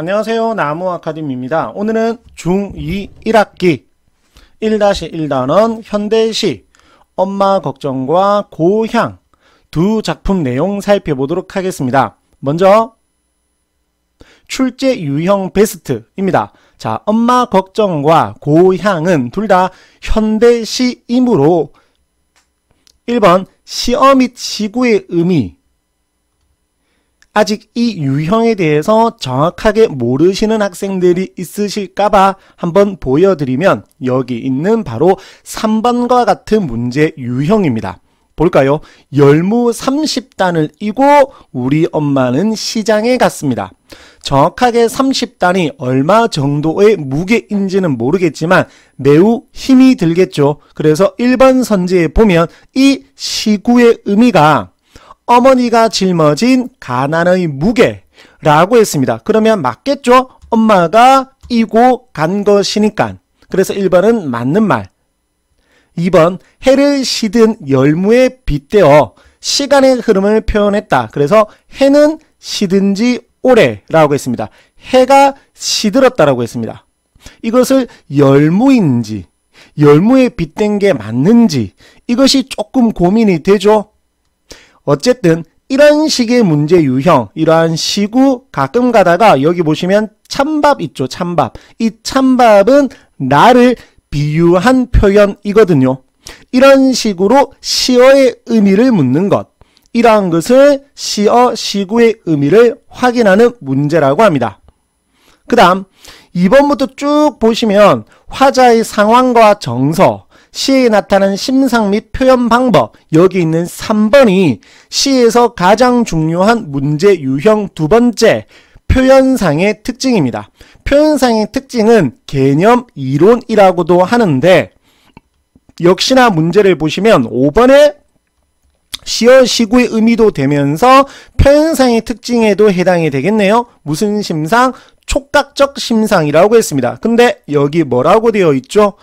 안녕하세요. 나무 아카데미입니다. 오늘은 중2 1학기 1-1단원 현대시 엄마 걱정과 고향 두 작품 내용 살펴보도록 하겠습니다. 먼저 출제 유형 베스트입니다. 자, 엄마 걱정과 고향은 둘 다 현대시이므로 1번 시어 및 시구의 의미 아직 이 유형에 대해서 정확하게 모르시는 학생들이 있으실까봐 한번 보여드리면 여기 있는 바로 3번과 같은 문제 유형입니다. 볼까요? 열무 30단을 이고 우리 엄마는 시장에 갔습니다. 정확하게 30단이 얼마 정도의 무게인지는 모르겠지만 매우 힘이 들겠죠. 그래서 1번 선지에 보면 이 시구의 의미가 어머니가 짊어진 가난의 무게라고 했습니다. 그러면 맞겠죠? 엄마가 이고 간 것이니까. 그래서 1번은 맞는 말. 2번 해를 시든 열무에 빗대어 시간의 흐름을 표현했다. 그래서 해는 시든 지 오래라고 했습니다. 해가 시들었다라고 했습니다. 이것을 열무인지 열무에 빗댄 게 맞는지 이것이 조금 고민이 되죠. 어쨌든 이런 식의 문제 유형, 이러한 시구 가끔 가다가 여기 보시면 찬밥 있죠. 찬밥. 이 찬밥은 나를 비유한 표현이거든요. 이런 식으로 시어의 의미를 묻는 것. 이러한 것을 시어, 시구의 의미를 확인하는 문제라고 합니다. 그 다음 2번부터 쭉 보시면 화자의 상황과 정서, 시에 나타난 심상 및 표현 방법 여기 있는 3번이 시에서 가장 중요한 문제 유형 두 번째 표현상의 특징입니다. 표현상의 특징은 개념 이론이라고도 하는데 역시나 문제를 보시면 5번에 시어 시구의 의미도 되면서 표현상의 특징에도 해당이 되겠네요. 무슨 심상? 촉각적 심상이라고 했습니다. 근데 여기 뭐라고 되어 있죠?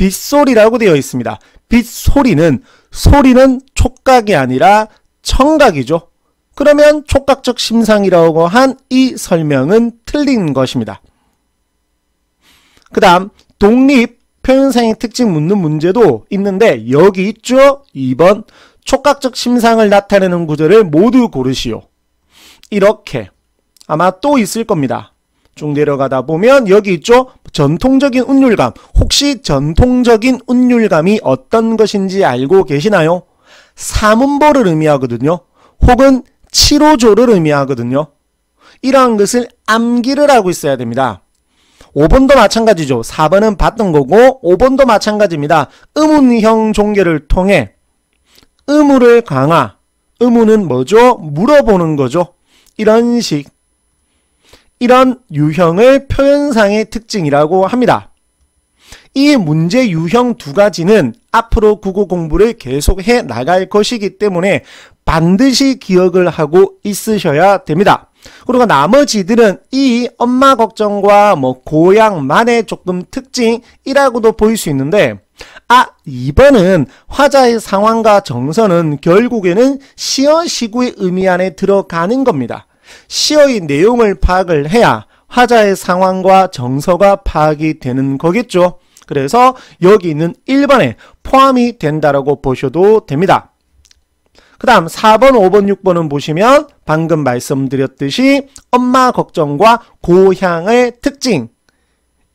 빗소리라고 되어 있습니다. 빗소리는 소리는 촉각이 아니라 청각이죠. 그러면 촉각적 심상이라고 한 이 설명은 틀린 것입니다. 그 다음 독립 표현상의 특징 묻는 문제도 있는데 여기 있죠? 2번 촉각적 심상을 나타내는 구절을 모두 고르시오. 이렇게 아마 또 있을 겁니다. 쭉 내려가다 보면 여기 있죠? 전통적인 운율감, 혹시 전통적인 운율감이 어떤 것인지 알고 계시나요? 사문보를 의미하거든요. 혹은 칠호조를 의미하거든요. 이러한 것을 암기를 하고 있어야 됩니다. 5번도 마찬가지죠. 4번은 봤던 거고 5번도 마찬가지입니다. 의문형 종계를 통해 의무을 강화, 의무은 뭐죠? 물어보는 거죠. 이런 식 이런 유형을 표현상의 특징이라고 합니다. 이 문제 유형 두 가지는 앞으로 국어 공부를 계속해 나갈 것이기 때문에 반드시 기억을 하고 있으셔야 됩니다. 그리고 나머지들은 이 엄마 걱정과 뭐 고향만의 조금 특징이라고도 보일 수 있는데 아, 이번은 화자의 상황과 정서는 결국에는 시어 시구의 의미 안에 들어가는 겁니다. 시의 어 내용을 파악을 해야 화자의 상황과 정서가 파악이 되는 거겠죠. 그래서 여기 있는 1번에 포함이 된다라고 보셔도 됩니다. 그 다음 4번, 5번, 6번은 보시면 방금 말씀드렸듯이 엄마 걱정과 고향의 특징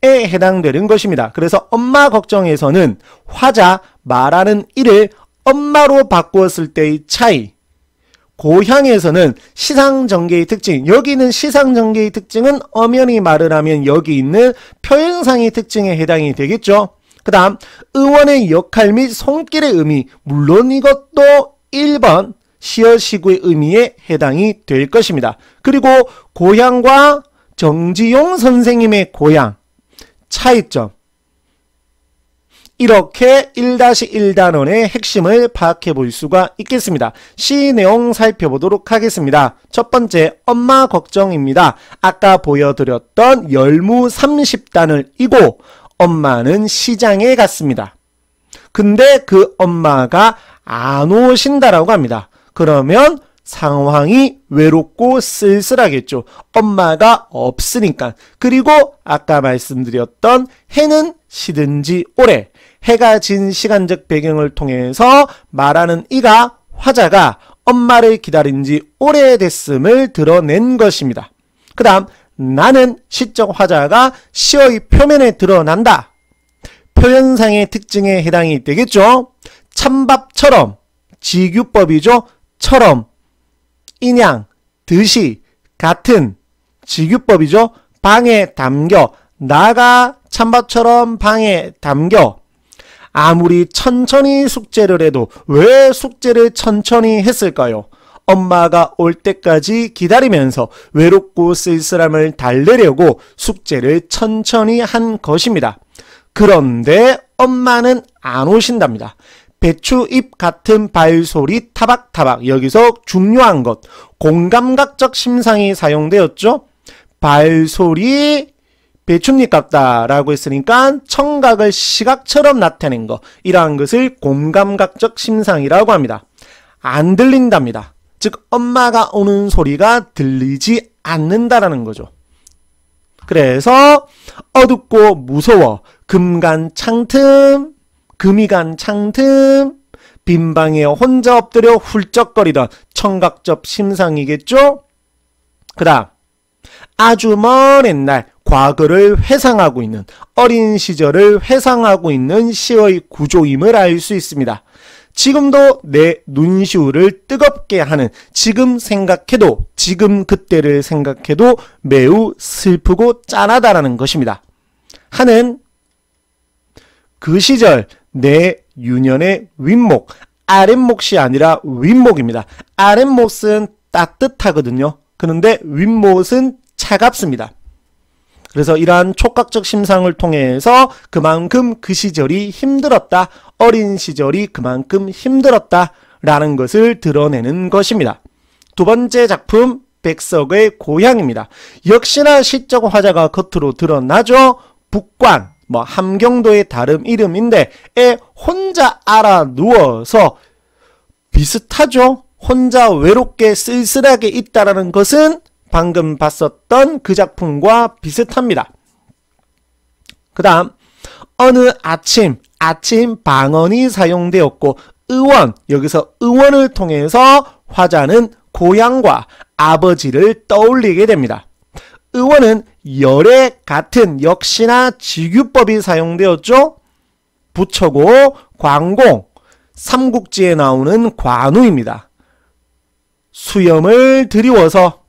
에 해당되는 것입니다. 그래서 엄마 걱정에서는 화자 말하는 일을 엄마로 바꾸었을 때의 차이 고향에서는 시상전개의 특징, 여기는 시상전개의 특징은 엄연히 말을 하면 여기 있는 표현상의 특징에 해당이 되겠죠. 그 다음 의원의 역할 및 손길의 의미, 물론 이것도 1번 시어시구의 의미에 해당이 될 것입니다. 그리고 고향과 정지용 선생님의 고향 차이점 이렇게 1-1단원의 핵심을 파악해 볼 수가 있겠습니다. 시 내용 살펴보도록 하겠습니다. 첫 번째, 엄마 걱정입니다. 아까 보여드렸던 열무 30단을 이고 엄마는 시장에 갔습니다. 근데 그 엄마가 안 오신다라고 합니다. 그러면 상황이 외롭고 쓸쓸하겠죠. 엄마가 없으니까. 그리고 아까 말씀드렸던 해는 시든 지 오래. 해가 진 시간적 배경을 통해서 말하는 이가 화자가 엄마를 기다린 지 오래됐음을 드러낸 것입니다. 그 다음 나는 시적 화자가 시의 어 표면에 드러난다. 표현상의 특징에 해당이 되겠죠. 찬밥처럼 지규법이죠. 처럼 인양, 듯이, 같은, 직유법이죠. 방에 담겨, 나가 찬밥처럼 방에 담겨. 아무리 천천히 숙제를 해도 왜 숙제를 천천히 했을까요? 엄마가 올 때까지 기다리면서 외롭고 쓸쓸함을 달래려고 숙제를 천천히 한 것입니다. 그런데 엄마는 안 오신답니다. 배추잎 같은 발소리 타박타박 여기서 중요한 것 공감각적 심상이 사용되었죠. 발소리 배춧잎 같다라고 했으니까 청각을 시각처럼 나타낸 것 이러한 것을 공감각적 심상이라고 합니다. 안 들린답니다. 즉 엄마가 오는 소리가 들리지 않는다라는 거죠. 그래서 어둡고 무서워 금간 창틈 금이 간 창틈 빈방에 혼자 엎드려 훌쩍거리던 청각접 심상이겠죠? 그 다음 아주 먼 옛날 과거를 회상하고 있는 어린 시절을 회상하고 있는 시의 구조임을 알 수 있습니다. 지금도 내 눈시울을 뜨겁게 하는 지금 생각해도 지금 그때를 생각해도 매우 슬프고 짠하다라는 것입니다. 하는 그 시절 내 유년의 윗목, 아랫목이 아니라 윗목입니다. 아랫목은 따뜻하거든요. 그런데 윗목은 차갑습니다. 그래서 이러한 촉각적 심상을 통해서 그만큼 그 시절이 힘들었다. 어린 시절이 그만큼 힘들었다. 라는 것을 드러내는 것입니다. 두 번째 작품, 백석의 고향입니다. 역시나 시적 화자가 겉으로 드러나죠. 북광 뭐 함경도의 다른 이름인데 에 혼자 알아 누워서 비슷하죠. 혼자 외롭게 쓸쓸하게 있다라는 것은 방금 봤었던 그 작품과 비슷합니다. 그 다음 어느 아침 아침 방언이 사용되었고 의원 여기서 의원을 통해서 화자는 고향과 아버지를 떠올리게 됩니다. 의원은 열에 같은 역시나 직유법이 사용되었죠. 부처고 광공, 삼국지에 나오는 관우입니다. 수염을 드리워서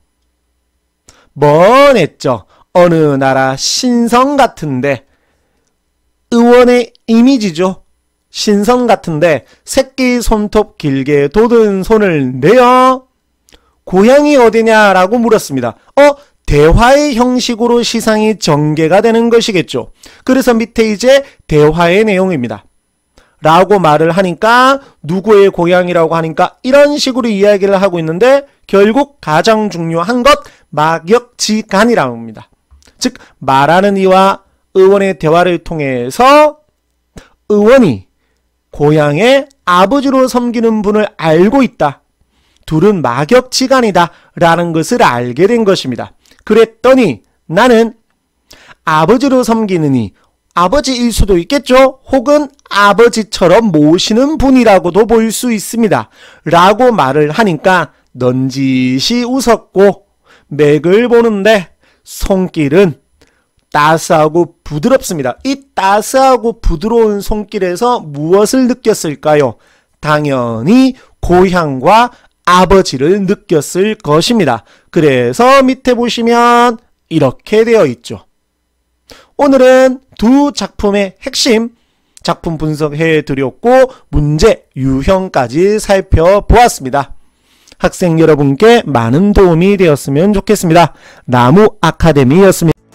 먼했죠. 어느 나라 신성 같은데 의원의 이미지죠. 신성 같은데 새끼 손톱 길게 돋은 손을 내어 고향이 어디냐라고 물었습니다. 어? 대화의 형식으로 시상이 전개가 되는 것이겠죠. 그래서 밑에 이제 대화의 내용입니다. 라고 말을 하니까 누구의 고향이라고 하니까 이런 식으로 이야기를 하고 있는데 결국 가장 중요한 것막역지간이랍니다즉 말하는 이와 의원의 대화를 통해서 의원이 고향의 아버지로 섬기는 분을 알고 있다. 둘은 막역지간이다 라는 것을 알게 된 것입니다. 그랬더니 나는 아버지로 섬기느니 아버지일 수도 있겠죠? 혹은 아버지처럼 모시는 분이라고도 볼 수 있습니다. 라고 말을 하니까 넌지시 웃었고 맥을 보는데 손길은 따스하고 부드럽습니다. 이 따스하고 부드러운 손길에서 무엇을 느꼈을까요? 당연히 고향과 아버지를 느꼈을 것입니다. 그래서 밑에 보시면 이렇게 되어 있죠. 오늘은 두 작품의 핵심 작품 분석해 드렸고 문제 유형까지 살펴보았습니다. 학생 여러분께 많은 도움이 되었으면 좋겠습니다. 나무 아카데미였습니다.